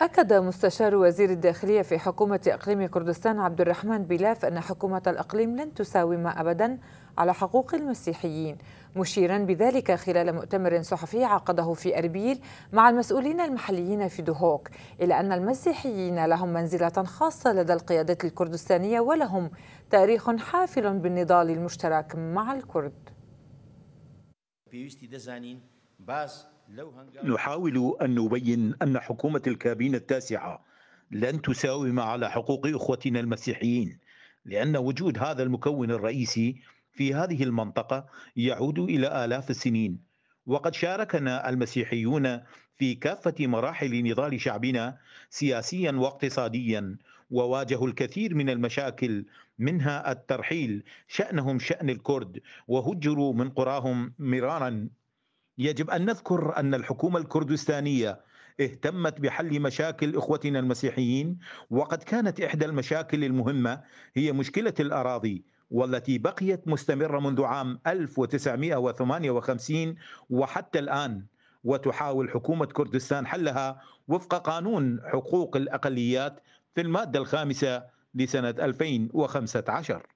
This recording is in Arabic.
أكد مستشار وزير الداخلية في حكومة إقليم كردستان عبد الرحمن بلاف أن حكومة الإقليم لن تساوم أبدا على حقوق المسيحيين مشيرا بذلك خلال مؤتمر صحفي عقده في أربيل مع المسؤولين المحليين في دهوك إلى أن المسيحيين لهم منزلة خاصة لدى القيادة الكردستانية ولهم تاريخ حافل بالنضال المشترك مع الكرد نحاول أن نبين أن حكومة الكابينة التاسعة لن تساوم على حقوق إخوتنا المسيحيين لأن وجود هذا المكون الرئيسي في هذه المنطقة يعود إلى آلاف السنين وقد شاركنا المسيحيون في كافة مراحل نضال شعبنا سياسيا واقتصاديا وواجهوا الكثير من المشاكل منها الترحيل شأنهم شأن الكرد وهجروا من قراهم مرارا يجب أن نذكر أن الحكومة الكردستانية اهتمت بحل مشاكل إخوتنا المسيحيين وقد كانت إحدى المشاكل المهمة هي مشكلة الأراضي والتي بقيت مستمرة منذ عام 1958 وحتى الآن وتحاول حكومة كردستان حلها وفق قانون حقوق الأقليات في المادة الخامسة لسنة 2015